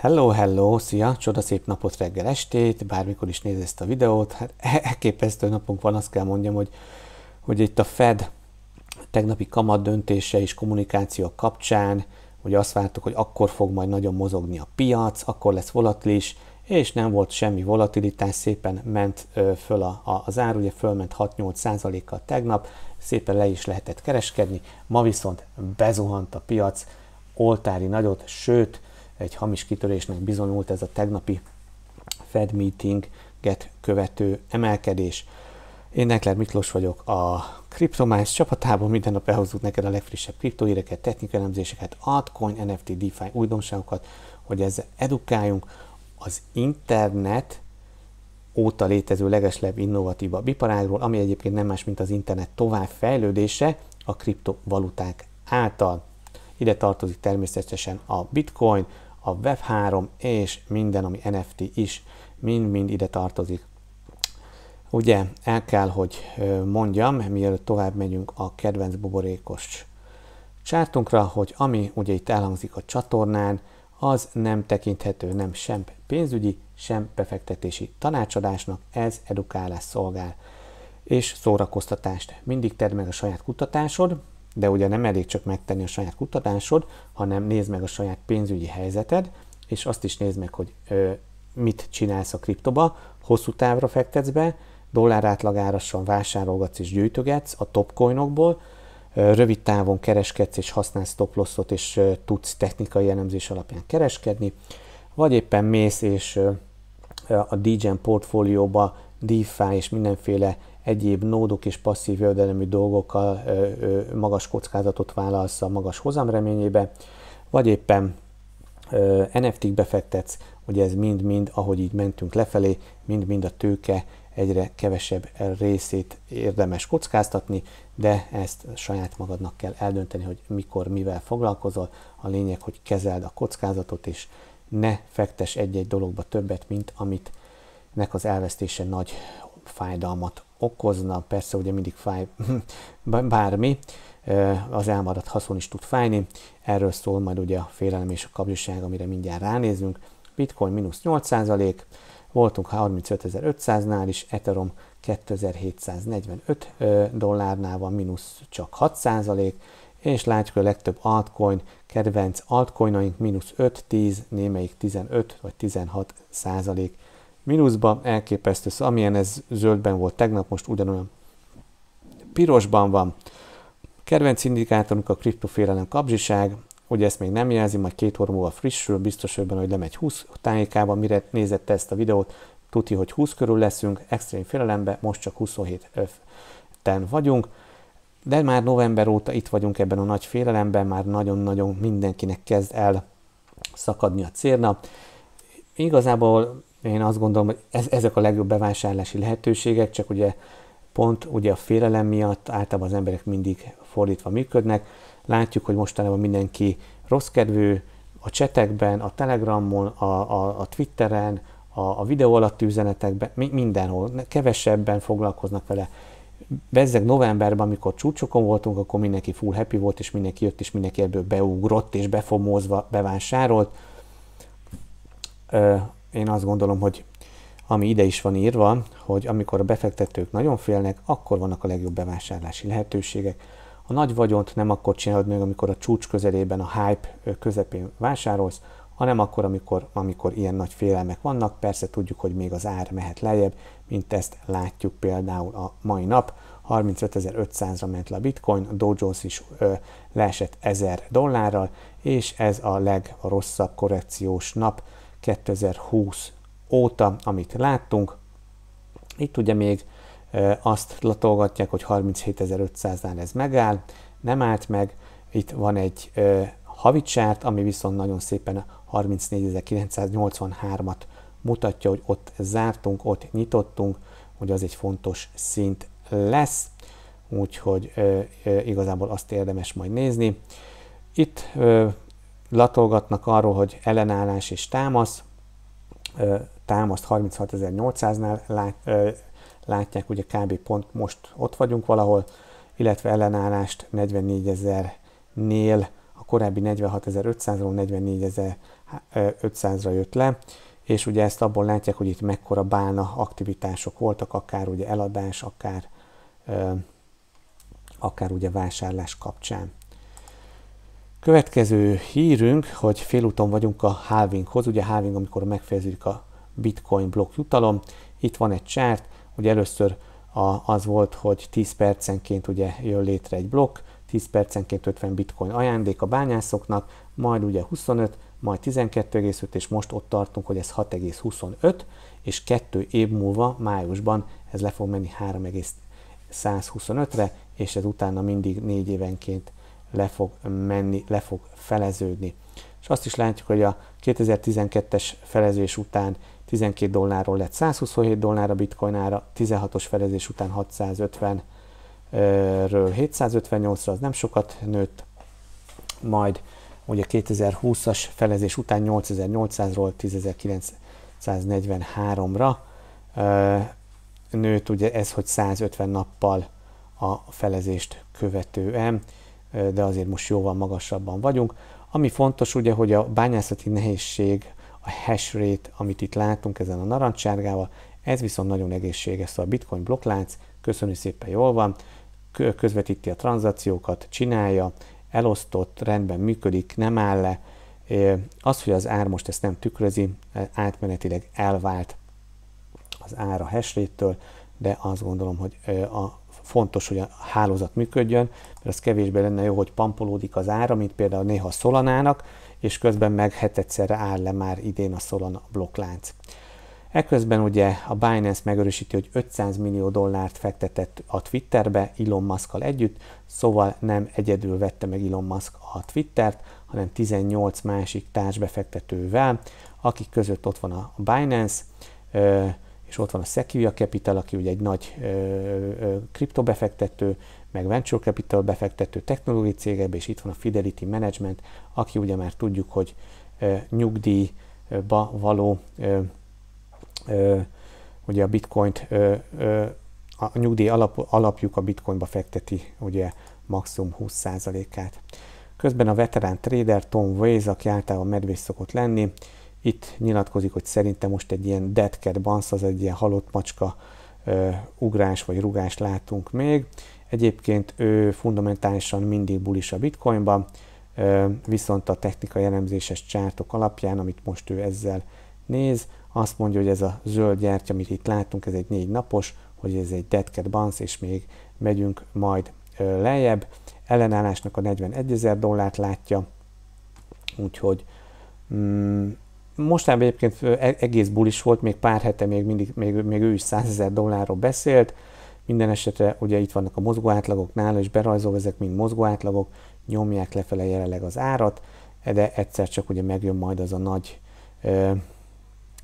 Hello, hello, szia! Csoda szép napot reggel estét, bármikor is nézed ezt a videót. Hát elképesztő napunk van, azt kell mondjam, hogy, hogy itt a Fed tegnapi kamat döntése és kommunikáció kapcsán, hogy azt vártuk, hogy akkor fog majd nagyon mozogni a piac, akkor lesz volatilis, és nem volt semmi volatilitás, szépen ment föl a, a, az ár, ugye fölment 6-8 kal tegnap, szépen le is lehetett kereskedni, ma viszont bezuhant a piac, oltári nagyot, sőt, egy hamis kitörésnek bizonyult ez a tegnapi Fed meetinget követő emelkedés. Én Nekler Miklós vagyok a Kriptomás csapatában, minden nap elhozunk neked a legfrissebb kriptoíreket, technikai elemzéseket, altcoin, NFT, DeFi újdonságokat, hogy ezzel edukáljunk. Az internet óta létező legeslebb innovatívabb iparágról, ami egyébként nem más, mint az internet továbbfejlődése a kriptovaluták által. Ide tartozik természetesen a bitcoin, a Web3 és minden, ami NFT is, mind-mind ide tartozik. Ugye el kell, hogy mondjam, mielőtt tovább megyünk a kedvenc buborékos csártunkra, hogy ami ugye itt elhangzik a csatornán, az nem tekinthető nem sem pénzügyi, sem befektetési tanácsadásnak, ez edukálás szolgál és szórakoztatást. Mindig tedd meg a saját kutatásod, de ugye nem elég csak megtenni a saját kutatásod, hanem nézd meg a saját pénzügyi helyzeted, és azt is nézd meg, hogy ö, mit csinálsz a kriptoba, hosszú távra fektetsz be, dollár átlagárasan vásárolgatsz és gyűjtögetsz a topcoinokból, rövid távon kereskedsz és használsz lossot, és tudsz technikai elemzés alapján kereskedni, vagy éppen mész és a DGen portfólióba DeFi és mindenféle egyéb nódok és passzív jövedelmi dolgokkal magas kockázatot vállalsz a magas hozam reményébe, vagy éppen NFT-k befektetsz, hogy ez mind-mind, ahogy így mentünk lefelé, mind-mind a tőke egyre kevesebb részét érdemes kockáztatni, de ezt saját magadnak kell eldönteni, hogy mikor, mivel foglalkozol. A lényeg, hogy kezeld a kockázatot, és ne fektes egy-egy dologba többet, mint amit nek az elvesztése nagy fájdalmat okozna, persze ugye mindig fáj bármi, az elmaradt haszon is tud fájni, erről szól majd ugye a félelem és a kapzsiság, amire mindjárt ránézünk, Bitcoin mínusz 8%, voltunk 35.500-nál is, Ethereum 2745 dollárnál van mínusz csak 6%, és látjuk, hogy a legtöbb altcoin, kedvenc altcoinaink mínusz 5, 10, némelyik 15 vagy 16 százalék Mínuszban elképesztő, szóval amilyen ez zöldben volt tegnap, most ugyanolyan pirosban van. Kedvenc indikátorunk a kriptofélelem kapzsiság, ugye ezt még nem jelzi, majd két óra múlva frissül, biztos benne, hogy lemegy 20 tájékába, mire nézett ezt a videót, tuti, hogy 20 körül leszünk, extrém félelemben, most csak 27 ten vagyunk, de már november óta itt vagyunk ebben a nagy félelemben, már nagyon-nagyon mindenkinek kezd el szakadni a cérna. Igazából én azt gondolom, hogy ez, ezek a legjobb bevásárlási lehetőségek, csak ugye pont ugye a félelem miatt általában az emberek mindig fordítva működnek. Látjuk, hogy mostanában mindenki rossz kedvű, a csetekben, a telegramon, a, a, a twitteren, a, a videó alatti üzenetekben, mindenhol, kevesebben foglalkoznak vele. Bezzeg novemberben, amikor csúcsokon voltunk, akkor mindenki full happy volt, és mindenki jött, és mindenki ebből beugrott, és befomózva bevásárolt én azt gondolom, hogy ami ide is van írva, hogy amikor a befektetők nagyon félnek, akkor vannak a legjobb bevásárlási lehetőségek. A nagy vagyont nem akkor csinálod meg, amikor a csúcs közelében, a hype közepén vásárolsz, hanem akkor, amikor, amikor ilyen nagy félelmek vannak. Persze tudjuk, hogy még az ár mehet lejjebb, mint ezt látjuk például a mai nap. 35.500-ra ment le a bitcoin, a Dow Jones is ö, leesett 1000 dollárral, és ez a legrosszabb korrekciós nap 2020 óta, amit láttunk. Itt ugye még azt latolgatják, hogy 37.500-nál ez megáll, nem állt meg, itt van egy havicsárt, ami viszont nagyon szépen 34.983-at mutatja, hogy ott zártunk, ott nyitottunk, hogy az egy fontos szint lesz, úgyhogy igazából azt érdemes majd nézni. Itt latolgatnak arról, hogy ellenállás és támasz, támaszt 36.800-nál lát, látják, ugye kb. pont most ott vagyunk valahol, illetve ellenállást 44.000-nél a korábbi 46.500-ról 44.500-ra jött le, és ugye ezt abból látják, hogy itt mekkora bálna aktivitások voltak, akár ugye eladás, akár, akár ugye vásárlás kapcsán. Következő hírünk, hogy félúton vagyunk a halvinghoz, ugye halving, amikor megfejeződik a bitcoin blokk jutalom. Itt van egy csárt, ugye először a, az volt, hogy 10 percenként ugye jön létre egy blokk, 10 percenként 50 bitcoin ajándék a bányászoknak, majd ugye 25, majd 12,5, és most ott tartunk, hogy ez 6,25, és kettő év múlva, májusban ez le fog menni 3,125-re, és ez utána mindig négy évenként le fog menni, le fog feleződni. És azt is látjuk, hogy a 2012-es felezés után 12 dollárról lett 127 dollár a bitcoin ára, 16-os felezés után 650 ről 758-ra, az nem sokat nőtt, majd ugye 2020-as felezés után 8800-ról 10943-ra nőtt, ugye ez, hogy 150 nappal a felezést követően, de azért most jóval magasabban vagyunk. Ami fontos ugye, hogy a bányászati nehézség, a hash rate, amit itt látunk ezen a narancssárgával, ez viszont nagyon egészséges, szóval a bitcoin blokklánc, köszönjük szépen, jól van, közvetíti a tranzakciókat, csinálja, elosztott, rendben működik, nem áll le. Az, hogy az ár most ezt nem tükrözi, e, átmenetileg elvált az ár a hash rate-től, de azt gondolom, hogy e, a fontos, hogy a hálózat működjön, mert az kevésbé lenne jó, hogy pampolódik az ára, mint például néha a Szolanának, és közben meg hetedszerre hát áll le már idén a Solana blokklánc. Ekközben ugye a Binance megörösíti, hogy 500 millió dollárt fektetett a Twitterbe Elon Muskkal együtt, szóval nem egyedül vette meg Elon Musk a Twittert, hanem 18 másik társbefektetővel, akik között ott van a Binance, és ott van a Sequoia Capital, aki ugye egy nagy ö, ö, kriptobefektető, meg venture capital befektető technológiai cégekbe, és itt van a Fidelity Management, aki ugye már tudjuk, hogy ö, nyugdíjba való ö, ö, ugye a bitcoint, ö, ö, a nyugdíj alap, alapjuk a bitcoinba fekteti ugye maximum 20%-át. Közben a veterán trader Tom Waze, aki általában medvés szokott lenni, itt nyilatkozik, hogy szerintem most egy ilyen dead cat bansz, az egy ilyen halott macska ö, ugrás vagy rugás látunk még. Egyébként ő fundamentálisan mindig bulis a bitcoinban, ö, viszont a technikai elemzéses csártok alapján, amit most ő ezzel néz, azt mondja, hogy ez a zöld gyártya, amit itt látunk, ez egy négy napos, hogy ez egy dead cat bansz és még megyünk majd ö, lejjebb. Ellenállásnak a 41 ezer dollárt látja, úgyhogy mm, Mostanában egyébként e-, egész bulis volt, még pár hete még, mindig, még, még ő is 100 ezer dollárról beszélt, minden esetre ugye itt vannak a mozgó átlagok nála, és berajzol ezek mind mozgó átlagok, nyomják lefele jelenleg az árat, de egyszer csak ugye megjön majd az a nagy ö,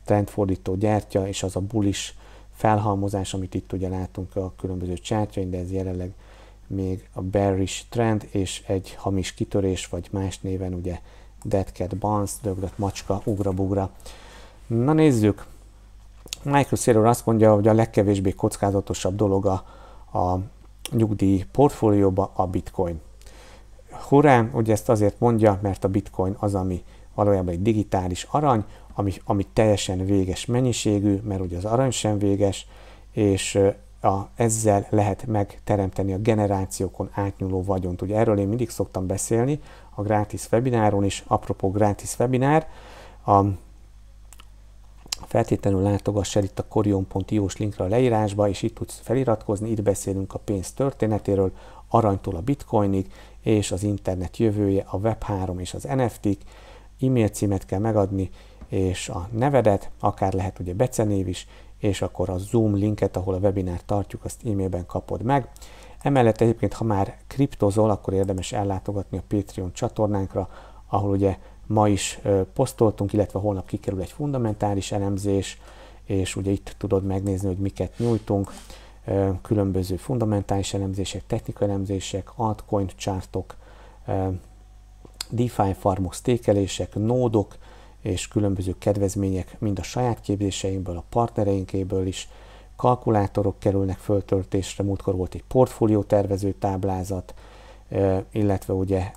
trendfordító gyertya, és az a bulis felhalmozás, amit itt ugye látunk a különböző csártyain, de ez jelenleg még a bearish trend, és egy hamis kitörés, vagy más néven ugye Cat Bans, Döglött Macska, Ugra-Bugra. Na nézzük! Michael Saylor azt mondja, hogy a legkevésbé kockázatosabb dolog a, a nyugdíj portfólióba a bitcoin. Hurrá, ugye ezt azért mondja, mert a bitcoin az, ami valójában egy digitális arany, ami, ami teljesen véges mennyiségű, mert ugye az arany sem véges, és a, ezzel lehet megteremteni a generációkon átnyúló vagyont. Ugye erről én mindig szoktam beszélni a gratis webináron is, apropó gratis webinár, a, feltétlenül látogass el itt a korion.io-s linkre a leírásba, és itt tudsz feliratkozni, itt beszélünk a pénz történetéről, aranytól a bitcoinig, és az internet jövője, a Web3 és az NFT-k, e-mail címet kell megadni, és a nevedet, akár lehet ugye becenév is, és akkor a Zoom linket, ahol a webinárt tartjuk, azt e-mailben kapod meg. Emellett egyébként, ha már kriptozol, akkor érdemes ellátogatni a Patreon csatornánkra, ahol ugye ma is posztoltunk, illetve holnap kikerül egy fundamentális elemzés, és ugye itt tudod megnézni, hogy miket nyújtunk, különböző fundamentális elemzések, technikai elemzések, altcoin csártok, DeFi farmok, stékelések, nódok, és különböző kedvezmények mind a saját képzéseinkből, a partnereinkéből is, kalkulátorok kerülnek föltöltésre, múltkor volt egy portfólió tervező táblázat, illetve ugye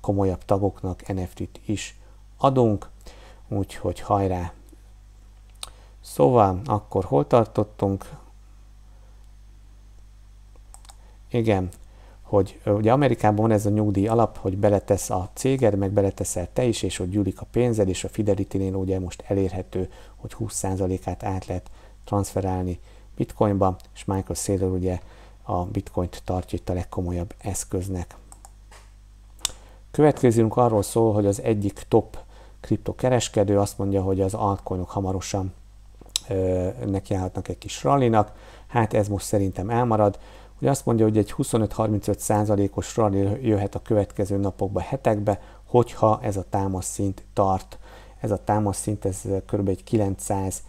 komolyabb tagoknak NFT-t is adunk, úgyhogy hajrá! Szóval, akkor hol tartottunk? Igen, hogy ugye Amerikában van ez a nyugdíj alap, hogy beletesz a céged, meg beleteszel te is, és hogy gyűlik a pénzed, és a Fidelity-nél ugye most elérhető, hogy 20%-át át lehet transferálni bitcoinba, és Michael Saylor ugye a bitcoint tartja itt a legkomolyabb eszköznek. Következőnk arról szól, hogy az egyik top kriptokereskedő azt mondja, hogy az altcoinok hamarosan nekiállhatnak egy kis rallinak. Hát ez most szerintem elmarad. Ugye azt mondja, hogy egy 25-35 százalékos rally jöhet a következő napokba, hetekbe, hogyha ez a támaszszint tart. Ez a támaszszint, ez eh, kb. egy 900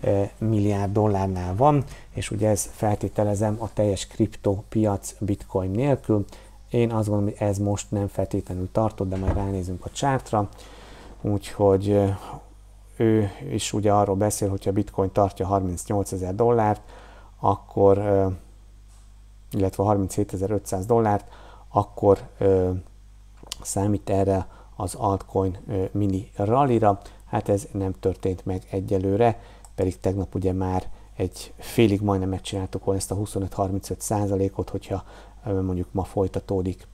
eh, milliárd dollárnál van, és ugye ez feltételezem a teljes kriptopiac bitcoin nélkül. Én azt gondolom, hogy ez most nem feltétlenül tartott, de majd ránézünk a csártra. Úgyhogy eh, ő is ugye arról beszél, hogyha bitcoin tartja 38 ezer dollárt, akkor illetve 37.500 dollárt, akkor ö, számít erre az altcoin ö, mini rallira. Hát ez nem történt meg egyelőre, pedig tegnap ugye már egy félig majdnem megcsináltuk volna ezt a 25-35 százalékot, hogyha ö, mondjuk ma folytatódik.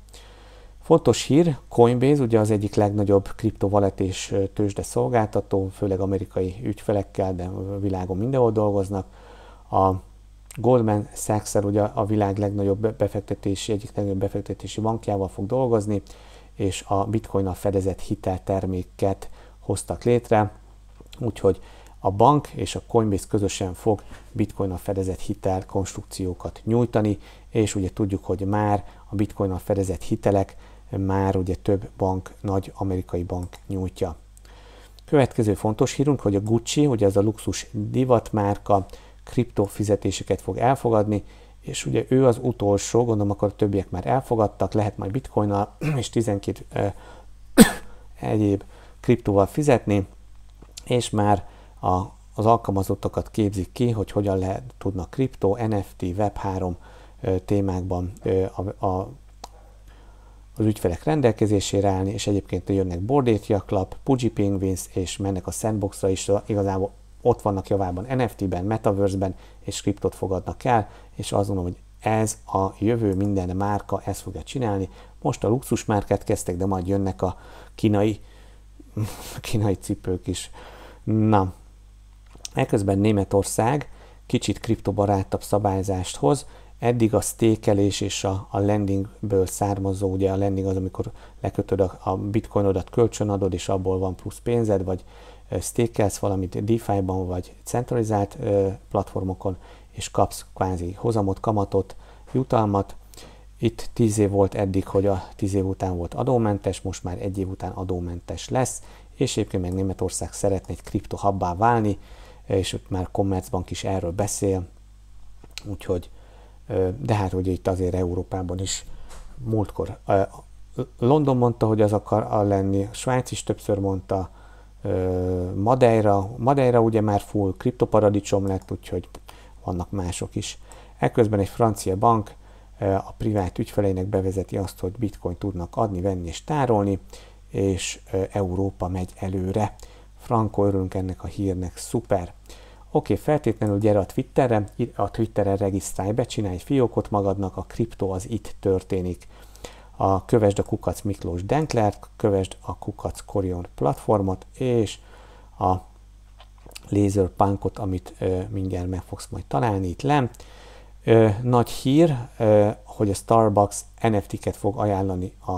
Fontos hír, Coinbase ugye az egyik legnagyobb kriptovalet és tőzsde szolgáltató, főleg amerikai ügyfelekkel, de a világon mindenhol dolgoznak. A Goldman sachs ugye a világ legnagyobb befektetési, egyik legnagyobb befektetési bankjával fog dolgozni, és a a fedezett hitelterméket hoztak létre, úgyhogy a bank és a Coinbase közösen fog a fedezett hitel konstrukciókat nyújtani, és ugye tudjuk, hogy már a a fedezett hitelek már ugye több bank, nagy amerikai bank nyújtja. Következő fontos hírunk, hogy a Gucci, ugye ez a luxus divatmárka, kriptofizetéseket fog elfogadni, és ugye ő az utolsó, gondolom akkor a többiek már elfogadtak, lehet majd bitcoinnal és 12 eh, egyéb kriptóval fizetni, és már a, az alkalmazottakat képzik ki, hogy hogyan lehet, tudnak kriptó, NFT, Web3 eh, témákban eh, a, a, az ügyfelek rendelkezésére állni, és egyébként jönnek Bored Ape Club, Penguins, és mennek a Sandboxra is, szóval igazából ott vannak javában NFT-ben, Metaverse-ben, és kriptot fogadnak el, és azt gondolom, hogy ez a jövő minden márka ezt fogja csinálni. Most a luxus márkát kezdtek, de majd jönnek a kínai, kínai cipők is. Na, eközben Németország kicsit kriptobarátabb szabályzást hoz, eddig a stékelés és a, a lendingből származó, ugye a lending az, amikor lekötöd a, a bitcoinodat, kölcsönadod, és abból van plusz pénzed, vagy stékelsz valamit DeFi-ban vagy centralizált platformokon, és kapsz kvázi hozamot, kamatot, jutalmat. Itt 10 év volt eddig, hogy a 10 év után volt adómentes, most már egy év után adómentes lesz, és egyébként meg Németország szeretne egy kriptohabbá válni, és ott már Commerzbank is erről beszél, úgyhogy, de hát ugye itt azért Európában is múltkor London mondta, hogy az akar lenni, Svájc is többször mondta, Madeira, Madeira ugye már full kriptoparadicsom lett, úgyhogy vannak mások is. Ekközben egy francia bank a privát ügyfeleinek bevezeti azt, hogy bitcoin tudnak adni, venni és tárolni, és Európa megy előre. Franko örülünk ennek a hírnek, szuper! Oké, okay, feltétlenül gyere a Twitterre, a Twitteren regisztrálj be, csinálj fiókot magadnak, a kriptó az itt történik a kövesd a kukac Miklós Denklert, kövesd a kukac Korion platformot, és a Laserpunkot, amit ö, mindjárt meg fogsz majd találni itt le. Ö, nagy hír, ö, hogy a Starbucks NFT-ket fog ajánlani a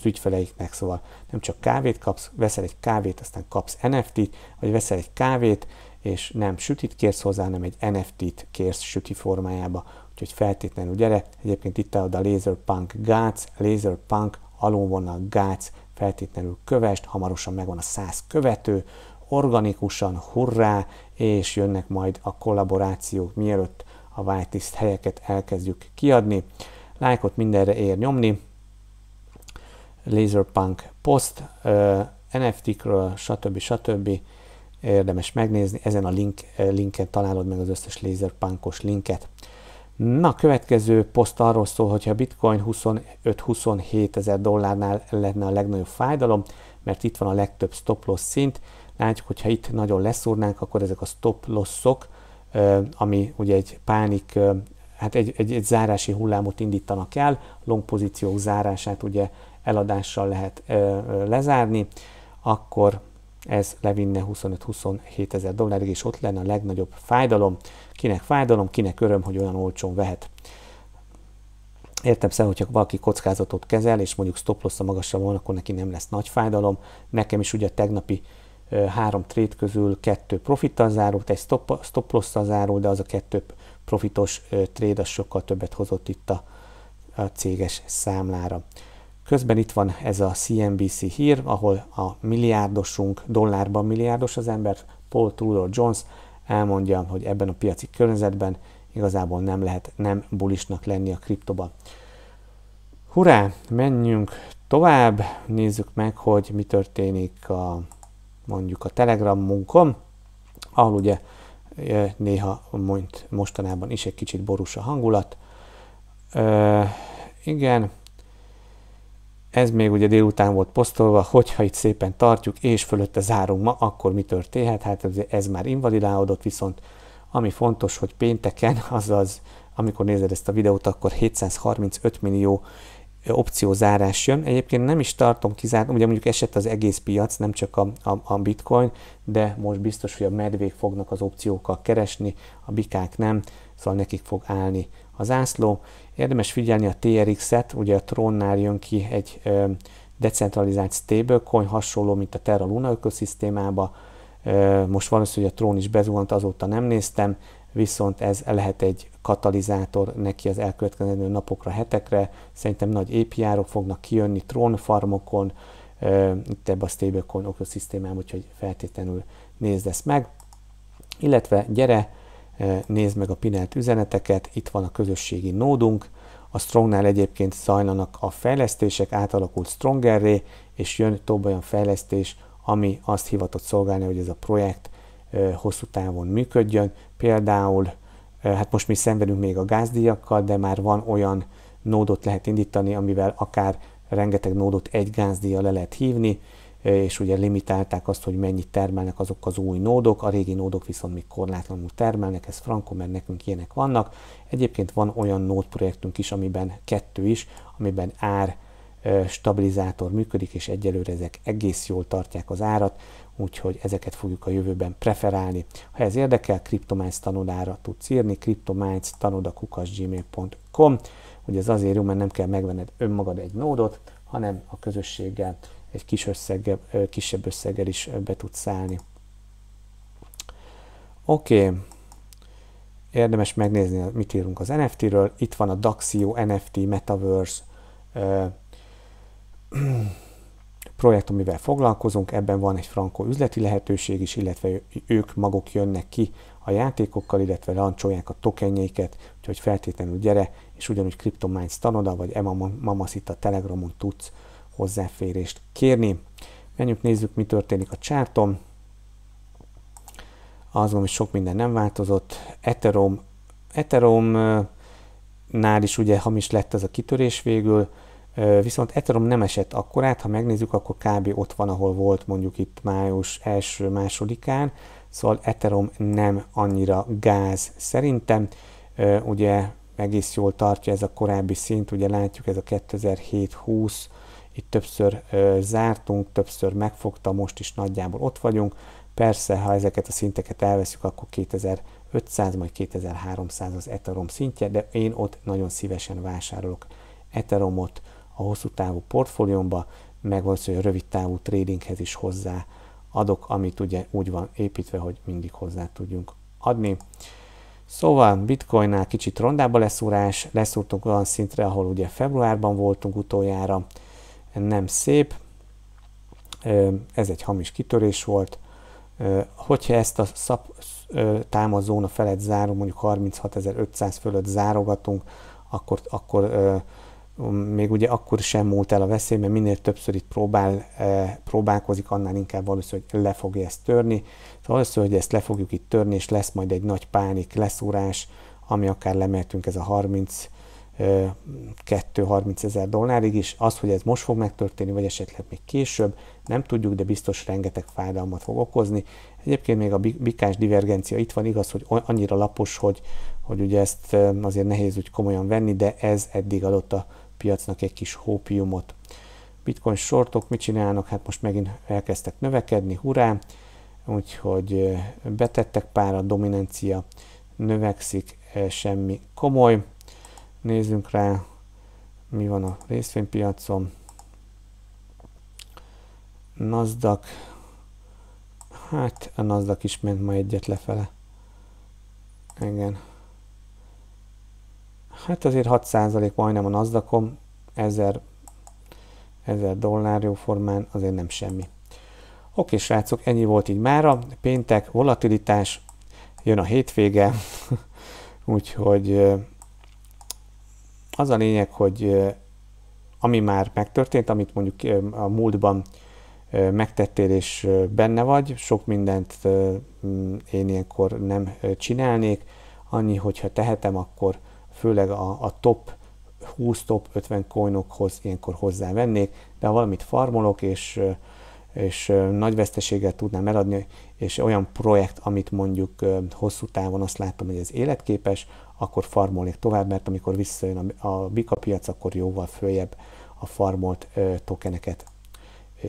az ügyfeleiknek, szóval nem csak kávét kapsz, veszel egy kávét, aztán kapsz NFT-t, vagy veszel egy kávét, és nem sütit kérsz hozzá, hanem egy NFT-t kérsz süti formájába, úgyhogy feltétlenül gyere. Egyébként itt ad a Laserpunk Gác, Laserpunk alulvonal Gác, feltétlenül kövest, hamarosan megvan a 100 követő, organikusan, hurrá, és jönnek majd a kollaborációk, mielőtt a whitelist helyeket elkezdjük kiadni. Lájkot mindenre ér nyomni, Laserpunk post, uh, NFT-kről, stb. stb érdemes megnézni, ezen a link, eh, linken találod meg az összes laserpunkos linket. Na, a következő poszt arról szól, hogyha bitcoin 25-27 ezer dollárnál lenne a legnagyobb fájdalom, mert itt van a legtöbb stop loss szint. Látjuk, hogyha itt nagyon leszúrnánk, akkor ezek a stop lossok, eh, ami ugye egy pánik, eh, hát egy, egy, egy zárási hullámot indítanak el, long pozíciók zárását ugye eladással lehet lezárni, akkor ez levinne 25-27 ezer dollárig, és ott lenne a legnagyobb fájdalom. Kinek fájdalom, kinek öröm, hogy olyan olcsón vehet. Értem szerint, hogyha valaki kockázatot kezel, és mondjuk stop loss a magasabb van, akkor neki nem lesz nagy fájdalom. Nekem is ugye a tegnapi három trét közül kettő profittal zárult, egy stop, stop loss zárult, de az a kettő profitos trade az sokkal többet hozott itt a, a céges számlára. Közben itt van ez a CNBC hír, ahol a milliárdosunk, dollárban milliárdos az ember, Paul Tudor Jones elmondja, hogy ebben a piaci környezetben igazából nem lehet nem bulisnak lenni a kriptoban. Hurrá, menjünk tovább, nézzük meg, hogy mi történik a, mondjuk a Telegram munkom. ahol ugye néha mondt, mostanában is egy kicsit borús a hangulat. Ö, igen, ez még ugye délután volt posztolva, hogyha itt szépen tartjuk, és fölötte zárunk ma, akkor mi történhet? Hát ez már invalidálódott, viszont ami fontos, hogy pénteken, azaz amikor nézed ezt a videót, akkor 735 millió opció zárás jön. Egyébként nem is tartom kizárt, ugye mondjuk esett az egész piac, nem csak a, a, a bitcoin, de most biztos, hogy a medvék fognak az opciókkal keresni, a bikák nem, szóval nekik fog állni a zászló, érdemes figyelni a TRX-et, ugye a trónnál jön ki egy ö, decentralizált stablecoin, hasonló, mint a Terra Luna ökoszisztémába. Ö, most valószínűleg a trón is bezuhant, azóta nem néztem, viszont ez lehet egy katalizátor neki az elkövetkező napokra, hetekre. Szerintem nagy API-ok fognak kijönni trónfarmokon, ö, itt ebbe a stablecoin ökoszisztémába, úgyhogy feltétlenül nézd ezt meg. Illetve gyere, Eh, nézd meg a pinelt üzeneteket, itt van a közösségi nódunk, a Strongnál egyébként zajlanak a fejlesztések, átalakult Strongerré, és jön több olyan fejlesztés, ami azt hivatott szolgálni, hogy ez a projekt eh, hosszú távon működjön. Például, eh, hát most mi szenvedünk még a gázdíjakkal, de már van olyan nódot lehet indítani, amivel akár rengeteg nódot egy gázdíjjal le lehet hívni, és ugye limitálták azt, hogy mennyit termelnek azok az új nódok, a régi nódok viszont még korlátlanul termelnek, ez frankom, mert nekünk ilyenek vannak. Egyébként van olyan nód projektünk is, amiben kettő is, amiben ár stabilizátor működik, és egyelőre ezek egész jól tartják az árat, úgyhogy ezeket fogjuk a jövőben preferálni. Ha ez érdekel, kriptomájc tanodára tudsz írni, kriptomájc tanodakukasgmail.com, hogy ez azért jó, mert nem kell megvenned önmagad egy nódot, hanem a közösséggel egy kis összeggel, kisebb összeggel is be tudsz szállni. Oké, okay. érdemes megnézni, mit írunk az NFT-ről. Itt van a Daxio NFT Metaverse ö, projekt, amivel foglalkozunk. Ebben van egy frankó üzleti lehetőség is, illetve ők maguk jönnek ki a játékokkal, illetve lancsolják a tokenjeiket, úgyhogy feltétlenül gyere, és ugyanúgy Cryptominds tanoda, vagy Emma Mamasita Telegramon tudsz hozzáférést kérni. Menjünk, nézzük, mi történik a csártom. Azt gondolom, hogy sok minden nem változott. Ethereum, Ethereum-nál is ugye hamis lett az a kitörés végül, viszont Ethereum nem esett akkorát, ha megnézzük, akkor kb. ott van, ahol volt mondjuk itt május első másodikán, szóval Ethereum nem annyira gáz szerintem, ugye egész jól tartja ez a korábbi szint, ugye látjuk ez a 2720 itt többször zártunk, többször megfogta, most is nagyjából ott vagyunk. Persze, ha ezeket a szinteket elveszük, akkor 2500, majd 2300 az Ethereum szintje, de én ott nagyon szívesen vásárolok Ethereumot a hosszú távú portfóliómba, meg valószínűleg a rövid távú tradinghez is hozzá adok, amit ugye úgy van építve, hogy mindig hozzá tudjunk adni. Szóval bitcoinnál kicsit rondába leszúrás, leszúrtunk olyan szintre, ahol ugye februárban voltunk utoljára, nem szép, ez egy hamis kitörés volt. Hogyha ezt a szap, támaszóna felett zárunk, mondjuk 36.500 fölött zárogatunk, akkor, akkor még ugye akkor sem múlt el a veszély, mert minél többször itt próbál, próbálkozik, annál inkább valószínű, hogy le fogja ezt törni. Szóval valószínű, hogy ezt le fogjuk itt törni, és lesz majd egy nagy pánik, leszúrás, ami akár lemeltünk ez a 30 2-30 ezer dollárig is. Az, hogy ez most fog megtörténni, vagy esetleg még később, nem tudjuk, de biztos rengeteg fájdalmat fog okozni. Egyébként még a bikás divergencia itt van, igaz, hogy annyira lapos, hogy, hogy ugye ezt azért nehéz úgy komolyan venni, de ez eddig adott a piacnak egy kis hópiumot. Bitcoin sortok mit csinálnak? Hát most megint elkezdtek növekedni, hurrá! Úgyhogy betettek pár, a dominancia növekszik, semmi komoly. Nézzünk rá, mi van a részvénypiacon. Nasdaq, hát a Nasdaq is ment ma egyet lefele. Igen. Hát azért 6% majdnem a Nasdaqom, 1000, 1000 dollár formán, azért nem semmi. Oké, srácok, ennyi volt így mára. Péntek, volatilitás, jön a hétvége, úgyhogy az a lényeg, hogy ami már megtörtént, amit mondjuk a múltban megtettél és benne vagy, sok mindent mm, én ilyenkor nem csinálnék, annyi, hogyha tehetem, akkor főleg a, a top 20 top 50 coinokhoz ilyenkor hozzávennék, de ha valamit farmolok, és, és nagy veszteséget tudnám eladni, és olyan projekt, amit mondjuk hosszú távon azt látom, hogy ez életképes, akkor farmolnék tovább, mert amikor visszajön a, a bika piac, akkor jóval följebb a farmolt ö, tokeneket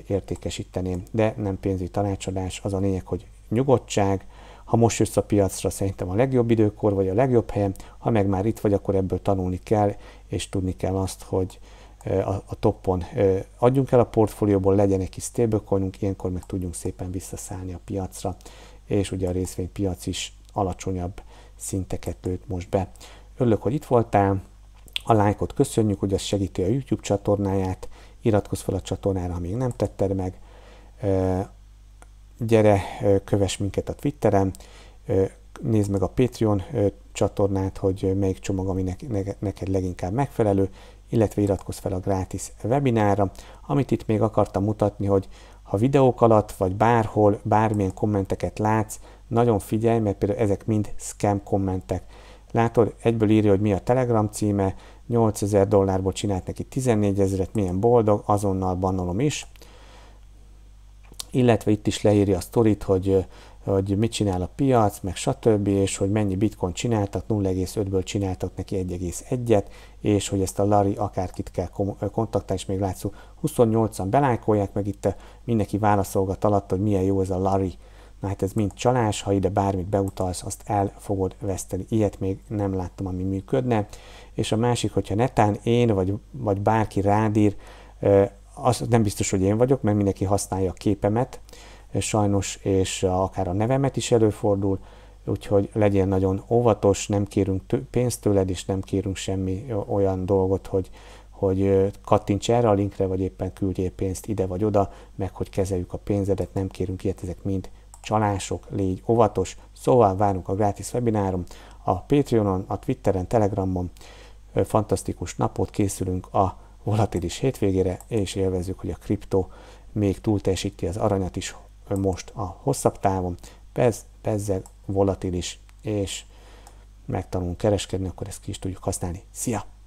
értékesíteném. De nem pénzügyi tanácsadás, az a lényeg, hogy nyugodtság, ha most jössz a piacra, szerintem a legjobb időkor, vagy a legjobb helyen, ha meg már itt vagy, akkor ebből tanulni kell, és tudni kell azt, hogy a, a toppon adjunk el a portfólióból, legyen egy kis stablecoinunk, ilyenkor meg tudjunk szépen visszaszállni a piacra, és ugye a részvénypiac is alacsonyabb szinteket lőtt most be. Örülök, hogy itt voltál, a lájkot köszönjük, hogy az segíti a YouTube csatornáját, iratkozz fel a csatornára, ha még nem tetted meg, gyere, kövess minket a Twitteren, nézd meg a Patreon csatornát, hogy melyik csomag, ami neked leginkább megfelelő, illetve iratkozz fel a gratis webinára. Amit itt még akartam mutatni, hogy ha videók alatt, vagy bárhol, bármilyen kommenteket látsz, nagyon figyelj, mert például ezek mind scam kommentek. Látod, egyből írja, hogy mi a Telegram címe, 8000 dollárból csinált neki 14 ezeret, milyen boldog, azonnal bannolom is. Illetve itt is leírja a sztorit, hogy, hogy mit csinál a piac, meg stb., és hogy mennyi bitcoin csináltak, 0,5-ből csináltak neki 1,1-et, és hogy ezt a Larry akárkit kell kontaktálni, és még látszó 28-an belájkolják, meg itt mindenki válaszolgat alatt, hogy milyen jó ez a Larry? Na hát ez mind csalás, ha ide bármit beutalsz, azt el fogod veszteni. Ilyet még nem láttam, ami működne. És a másik, hogyha netán én vagy, vagy bárki rád ír, az nem biztos, hogy én vagyok, mert mindenki használja a képemet, sajnos, és akár a nevemet is előfordul, úgyhogy legyen nagyon óvatos, nem kérünk pénzt tőled, és nem kérünk semmi olyan dolgot, hogy, hogy kattints erre a linkre, vagy éppen küldjél pénzt ide vagy oda, meg hogy kezeljük a pénzedet, nem kérünk ilyet, ezek mind csalások, légy óvatos, szóval várunk a gratis webinárom, a Patreonon, a Twitteren, Telegramon fantasztikus napot készülünk a volatilis hétvégére, és élvezzük, hogy a kriptó még túlteljesíti az aranyat is most a hosszabb távon, ez bezzeg volatilis, és megtanulunk kereskedni, akkor ezt ki is tudjuk használni. Szia!